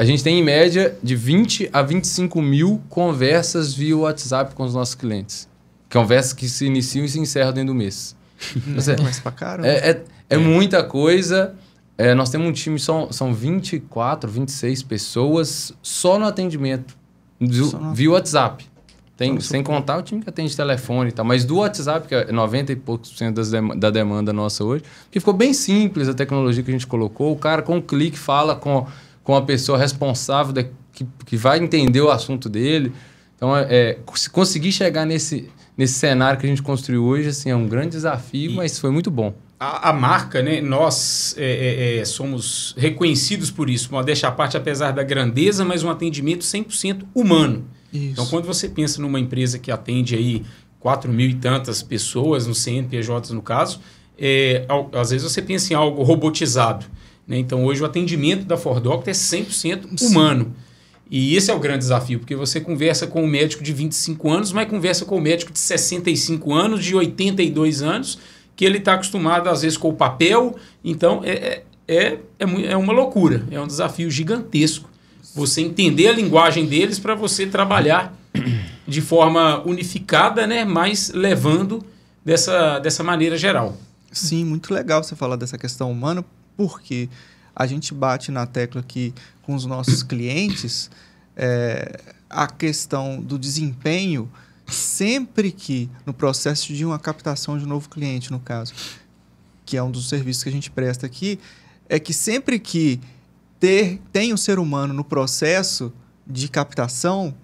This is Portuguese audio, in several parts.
A gente tem, em média, de 20 a 25 mil conversas via WhatsApp com os nossos clientes. Conversas que se iniciam e se encerram dentro do mês. Não, seja, mas pra caro. É, é, é, é muita coisa. É, nós temos um time, são, são 24, 26 pessoas só no atendimento, do, só no... via WhatsApp. Tem, só sem contar o time que atende telefone e tal. Mas do WhatsApp, que é 90 e poucos por cento das dem da demanda nossa hoje, que ficou bem simples a tecnologia que a gente colocou. O cara com um clique fala com com a pessoa responsável que, que vai entender o assunto dele. Então, é, é, conseguir chegar nesse, nesse cenário que a gente construiu hoje assim, é um grande desafio, e mas foi muito bom. A, a marca, né? nós é, é, é somos reconhecidos por isso, modéstia à parte, apesar da grandeza, mas um atendimento 100% humano. Isso. Então, quando você pensa numa empresa que atende aí 4 mil e tantas pessoas, no CNPJ no caso, é, às vezes você pensa em algo robotizado. Né? Então, hoje o atendimento da Fordocta é 100% humano. Sim. E esse é o grande desafio, porque você conversa com um médico de 25 anos, mas conversa com um médico de 65 anos, de 82 anos, que ele está acostumado, às vezes, com o papel. Então, é, é, é, é uma loucura, é um desafio gigantesco. Você entender a linguagem deles para você trabalhar de forma unificada, né? mas levando dessa, dessa maneira geral. Sim, muito legal você falar dessa questão humana, porque a gente bate na tecla que com os nossos clientes é, a questão do desempenho sempre que no processo de uma captação de um novo cliente, no caso, que é um dos serviços que a gente presta aqui, é que sempre que ter, tem o um ser humano no processo de captação,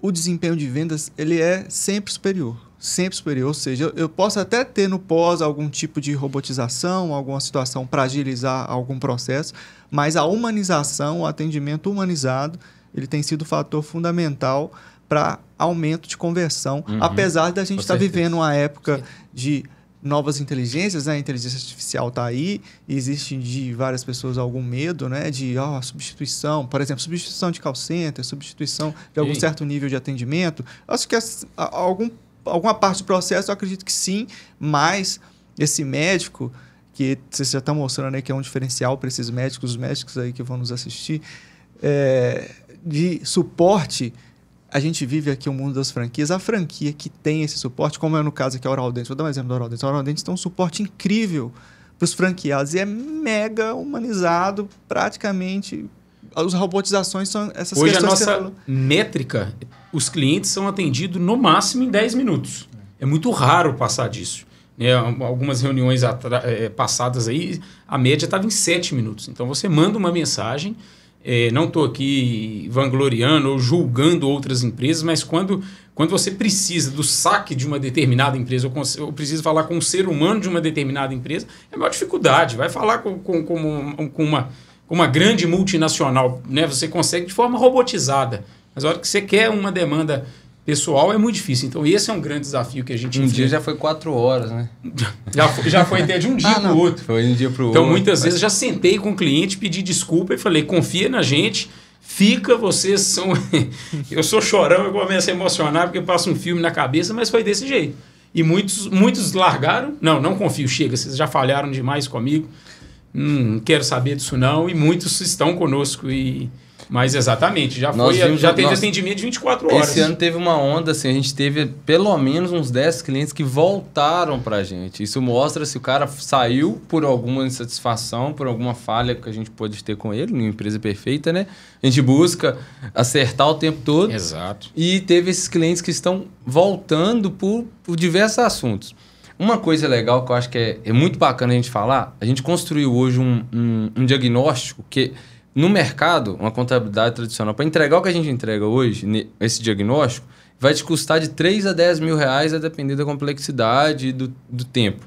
o desempenho de vendas ele é sempre superior sempre superior, ou seja, eu, posso até ter no pós algum tipo de robotização, alguma situação para agilizar algum processo, mas a humanização, o atendimento humanizado, ele tem sido fator fundamental para aumento de conversão, uhum. apesar da gente estar tá vivendo uma época de novas inteligências, né? A inteligência artificial está aí, existe de várias pessoas algum medo, né? De oh, substituição, por exemplo, substituição de call center, substituição de algum Sim. certo nível de atendimento. Acho que algum alguma parte do processo, eu acredito que sim, mas esse médico, que você já está mostrando aí que é um diferencial para esses médicos, os médicos aí que vão nos assistir, é, de suporte. A gente vive aqui o mundo das franquias. A franquia que tem esse suporte, como é no caso aqui a Oral Dentes, vou dar um exemplo da Oral Dentes. A Oral Dentes tem um suporte incrível para os franqueados e é mega humanizado, praticamente as robotizações são essas Hoje questões. Hoje a nossa que métrica, os clientes são atendidos no máximo em 10 minutos. É muito raro passar disso. É, algumas reuniões é, passadas aí, a média estava em 7 minutos. Então você manda uma mensagem. É, não estou aqui vangloriando ou julgando outras empresas, mas quando, quando você precisa do saque de uma determinada empresa, ou, precisa falar com um ser humano de uma determinada empresa, é uma dificuldade. Vai falar com, com, com, com uma uma grande multinacional, né? Você consegue de forma robotizada. Mas a hora que você quer uma demanda pessoal é muito difícil. Então, esse é um grande desafio que a gente Um enfrenta. dia já foi quatro horas, né? já, foi, já foi até de um dia ah, para o outro. Foi de um dia para o então, outro. Então, muitas mas... vezes já sentei com o cliente, pedi desculpa e falei: confia na gente, fica, vocês são. eu sou chorão, eu começo a emocionar porque passa um filme na cabeça, mas foi desse jeito. E muitos, muitos largaram. Não, não confio, chega, vocês já falharam demais comigo não hum, quero saber disso não, e muitos estão conosco e mas exatamente, já nós foi, vimos, já teve nós, atendimento de 24 horas. Esse ano teve uma onda assim, a gente teve pelo menos uns 10 clientes que voltaram pra gente. Isso mostra se o cara saiu por alguma insatisfação, por alguma falha que a gente pode ter com ele, numa empresa perfeita, né? A gente busca acertar o tempo todo. Exato. E teve esses clientes que estão voltando por, por diversos assuntos. Uma coisa legal que eu acho que é, é muito bacana a gente falar, a gente construiu hoje um, um, um diagnóstico que no mercado, uma contabilidade tradicional, para entregar o que a gente entrega hoje, esse diagnóstico, vai te custar de 3 a 10 mil reais a depender da complexidade e do, do tempo.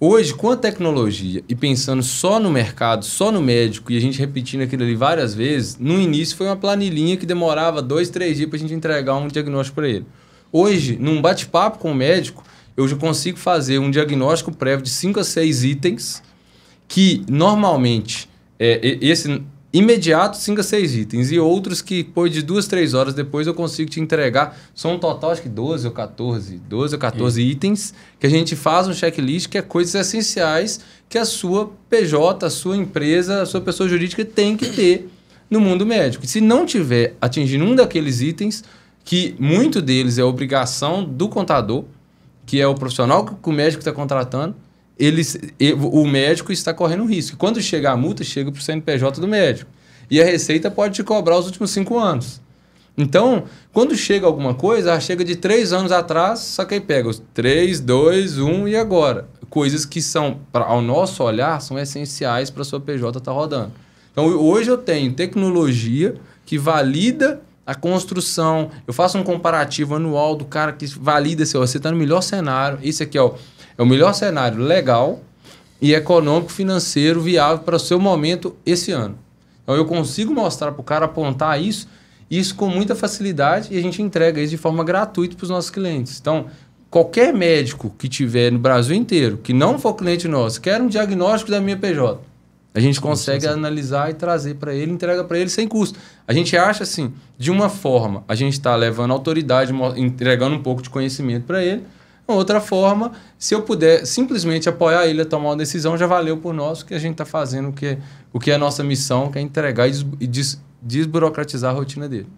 Hoje, com a tecnologia e pensando só no mercado, só no médico, e a gente repetindo aquilo ali várias vezes, no início foi uma planilhinha que demorava dois, três dias para a gente entregar um diagnóstico para ele. Hoje, num bate-papo com o médico, eu já consigo fazer um diagnóstico prévio de 5 a 6 itens que normalmente, é, esse imediato 5 a 6 itens e outros que depois de 2, 3 horas depois eu consigo te entregar, são um total acho que 12 ou 14, 12 ou 14 é. itens que a gente faz um checklist que é coisas essenciais que a sua PJ, a sua empresa, a sua pessoa jurídica tem que ter no mundo médico. se não tiver atingindo um daqueles itens, que muito deles é obrigação do contador, que é o profissional que o médico está contratando, ele, o médico está correndo risco. Quando chegar a multa, chega para o CNPJ do médico. E a Receita pode te cobrar os últimos cinco anos. Então, quando chega alguma coisa, chega de três anos atrás, só que aí pega os três, dois, um e agora. Coisas que são, pra, ao nosso olhar, são essenciais para a sua PJ estar tá rodando. Então, hoje eu tenho tecnologia que valida a construção. Eu faço um comparativo anual do cara que valida se assim, você está no melhor cenário. Isso aqui ó, é o melhor cenário legal e econômico, financeiro, viável para o seu momento esse ano. Então eu consigo mostrar para o cara apontar isso, isso com muita facilidade e a gente entrega isso de forma gratuita para os nossos clientes. Então, qualquer médico que tiver no Brasil inteiro, que não for cliente nosso, quer um diagnóstico da minha PJ a gente consegue analisar e trazer para ele, entrega para ele sem custo. A gente acha assim, de uma forma, a gente está levando autoridade, entregando um pouco de conhecimento para ele. Outra forma, se eu puder simplesmente apoiar ele a tomar uma decisão, já valeu por nós, que a gente está fazendo o que, o que é a nossa missão, que é entregar e, des, e des, desburocratizar a rotina dele.